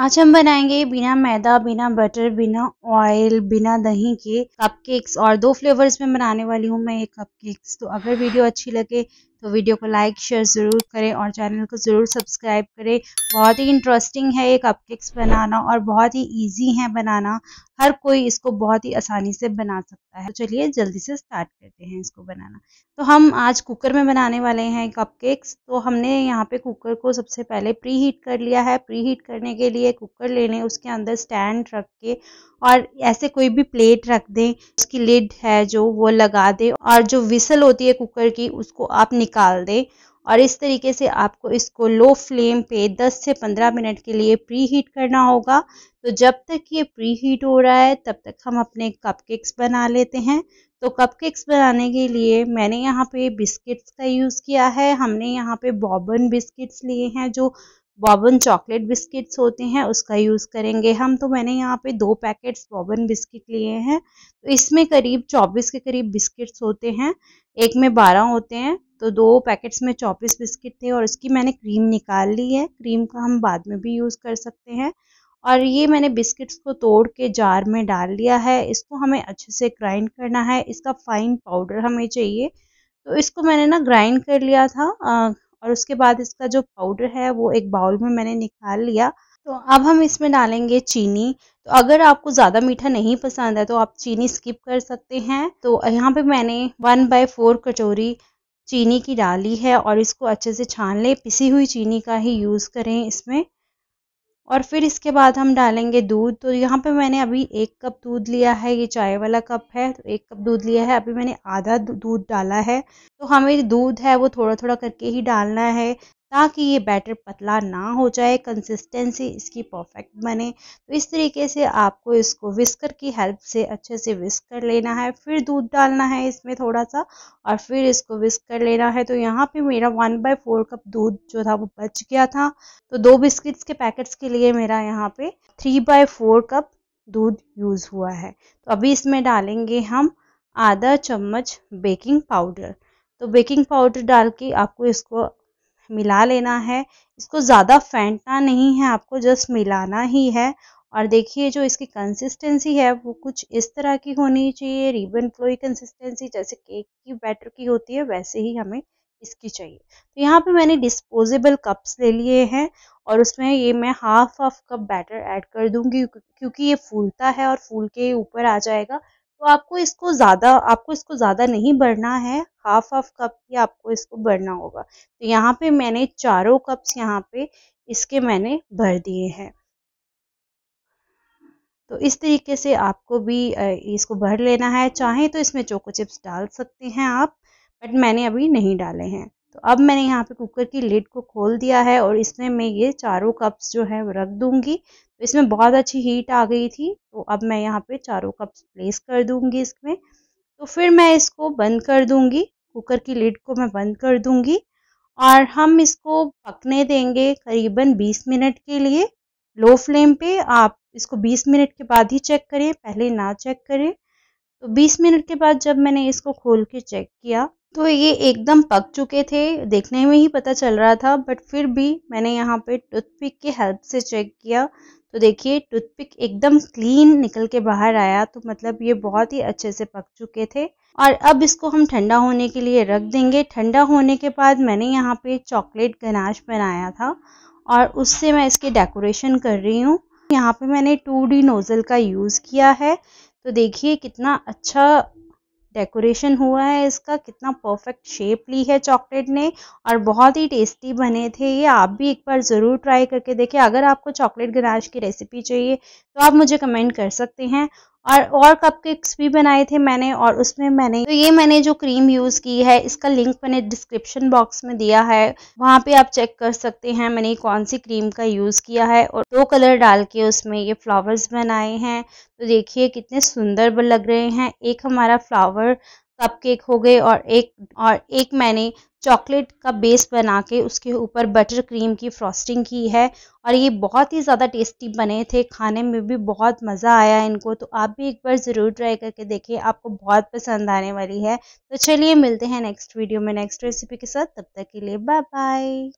आज हम बनाएंगे बिना मैदा बिना बटर बिना ऑयल बिना दही के कपकेक्स और दो फ्लेवर्स में बनाने वाली हूँ मैं ये कपकेक्स तो अगर वीडियो अच्छी लगे तो वीडियो को लाइक शेयर ज़रूर करें और चैनल को ज़रूर सब्सक्राइब करें बहुत ही इंटरेस्टिंग है ये कपकेक्स बनाना और बहुत ही इजी है बनाना हर कोई इसको बहुत ही आसानी से बना सकता है तो चलिए जल्दी से स्टार्ट करते हैं इसको बनाना तो हम आज कुकर में बनाने वाले हैं कपकेक्स तो हमने यहाँ पे कुकर को सबसे पहले प्री हीट कर लिया है प्री हीट करने के लिए कुकर लेने उसके अंदर स्टैंड रख के और ऐसे कोई भी प्लेट रख दें उसकी लिड है जो वो लगा दें और जो विसल होती है कुकर की उसको आप निकाल दे और इस तरीके से आपको इसको लो फ्लेम पे 10 से 15 मिनट के लिए प्री हीट करना होगा तो जब तक ये प्री हीट हो रहा है तब तक हम अपने कपकेक्स बना लेते हैं तो कपकेक्स बनाने के लिए मैंने यहाँ पे बिस्किट्स का यूज़ किया है हमने यहाँ पे बॉबन बिस्किट्स लिए हैं जो बॉबन चॉकलेट बिस्किट्स होते हैं उसका यूज़ करेंगे हम तो मैंने यहाँ पे दो पैकेट्स बॉबन बिस्किट लिए हैं तो इसमें करीब चौबीस के करीब बिस्किट्स होते हैं एक में बारह होते हैं तो दो पैकेट्स में चौबीस बिस्किट थे और इसकी मैंने क्रीम निकाल ली है क्रीम का हम बाद में भी यूज़ कर सकते हैं और ये मैंने बिस्किट्स को तोड़ के जार में डाल लिया है इसको हमें अच्छे से ग्राइंड करना है इसका फाइन पाउडर हमें चाहिए तो इसको मैंने ना ग्राइंड कर लिया था और उसके बाद इसका जो पाउडर है वो एक बाउल में मैंने निकाल लिया तो अब हम इसमें डालेंगे चीनी तो अगर आपको ज़्यादा मीठा नहीं पसंद है तो आप चीनी स्किप कर सकते हैं तो यहाँ पे मैंने वन बाय फोर कचोरी चीनी की डाली है और इसको अच्छे से छान लें पिसी हुई चीनी का ही यूज़ करें इसमें और फिर इसके बाद हम डालेंगे दूध तो यहाँ पे मैंने अभी एक कप दूध लिया है ये चाय वाला कप है तो एक कप दूध लिया है अभी मैंने आधा दूध डाला है तो हमें दूध है वो थोड़ा थोड़ा करके ही डालना है ताकि ये बैटर पतला ना हो जाए कंसिस्टेंसी इसकी परफेक्ट बने तो इस तरीके से आपको इसको विस्कर की हेल्प से अच्छे से विस्क कर लेना है फिर दूध डालना है इसमें थोड़ा सा और फिर इसको विस्क कर लेना है तो यहाँ पे मेरा वन बाय फोर कप दूध जो था वो बच गया था तो दो बिस्किट्स के पैकेट्स के लिए मेरा यहाँ पे थ्री बाय कप दूध यूज़ हुआ है तो अभी इसमें डालेंगे हम आधा चम्मच बेकिंग पाउडर तो बेकिंग पाउडर डाल के आपको इसको मिला लेना है इसको ज़्यादा फेंटना नहीं है आपको जस्ट मिलाना ही है और देखिए जो इसकी कंसिस्टेंसी है वो कुछ इस तरह की होनी चाहिए रिबन फ्लोई कंसिस्टेंसी जैसे केक की बैटर की होती है वैसे ही हमें इसकी चाहिए तो यहाँ पे मैंने डिस्पोजेबल कप्स ले लिए हैं और उसमें ये मैं half half cup batter add कर दूंगी क्योंकि ये फूलता है और फूल के ऊपर आ जाएगा तो आपको इसको ज़्यादा आपको इसको ज़्यादा नहीं भरना है हाफ हाफ कप ही आपको इसको भरना होगा तो यहाँ पे मैंने चारों कप्स यहाँ पे इसके मैंने भर दिए हैं तो इस तरीके से आपको भी इसको भर लेना है चाहे तो इसमें चोको चिप्स डाल सकते हैं आप बट मैंने अभी नहीं डाले हैं तो अब मैंने यहाँ पे कुकर की लिड को खोल दिया है और इसमें मैं ये चारों कप्स जो है रख दूँगी तो इसमें बहुत अच्छी हीट आ गई थी तो अब मैं यहाँ पे चारों कप्स प्लेस कर दूंगी इसमें तो फिर मैं इसको बंद कर दूँगी कुकर की लिड को मैं बंद कर दूँगी और हम इसको पकने देंगे करीबन 20 मिनट के लिए लो फ्लेम पे आप इसको 20 मिनट के बाद ही चेक करें पहले ना चेक करें तो 20 मिनट के बाद जब मैंने इसको खोल के चेक किया तो ये एकदम पक चुके थे देखने में ही पता चल रहा था बट फिर भी मैंने यहाँ पे टूथपिक की हेल्प से चेक किया तो देखिए टूथपिक एकदम क्लीन निकल के बाहर आया तो मतलब ये बहुत ही अच्छे से पक चुके थे और अब इसको हम ठंडा होने के लिए रख देंगे ठंडा होने के बाद मैंने यहाँ पे चॉकलेट गनाश बनाया था और उससे मैं इसके डेकोरेशन कर रही हूँ यहाँ पे मैंने टू डी नोज़ल का यूज़ किया है तो देखिए कितना अच्छा डेकोरेशन हुआ है इसका कितना परफेक्ट शेप ली है चॉकलेट ने और बहुत ही टेस्टी बने थे ये आप भी एक बार ज़रूर ट्राई करके देखें अगर आपको चॉकलेट गनाश की रेसिपी चाहिए तो आप मुझे कमेंट कर सकते हैं और और कप केक्स भी बनाए थे मैंने और उसमें मैंने तो ये मैंने जो क्रीम यूज़ की है इसका लिंक मैंने डिस्क्रिप्शन बॉक्स में दिया है वहाँ पे आप चेक कर सकते हैं मैंने कौन सी क्रीम का यूज़ किया है और दो कलर डाल के उसमें ये फ्लावर्स बनाए हैं तो देखिए कितने सुंदर लग रहे हैं एक हमारा फ्लावर कप केक हो गए और एक और एक मैंने चॉकलेट का बेस बना के उसके ऊपर बटर क्रीम की फ्रॉस्टिंग की है और ये बहुत ही ज़्यादा टेस्टी बने थे खाने में भी बहुत मज़ा आया इनको तो आप भी एक बार ज़रूर ट्राई करके देखिए आपको बहुत पसंद आने वाली है तो चलिए मिलते हैं नेक्स्ट वीडियो में नेक्स्ट रेसिपी के साथ तब तक के लिए बाय बाय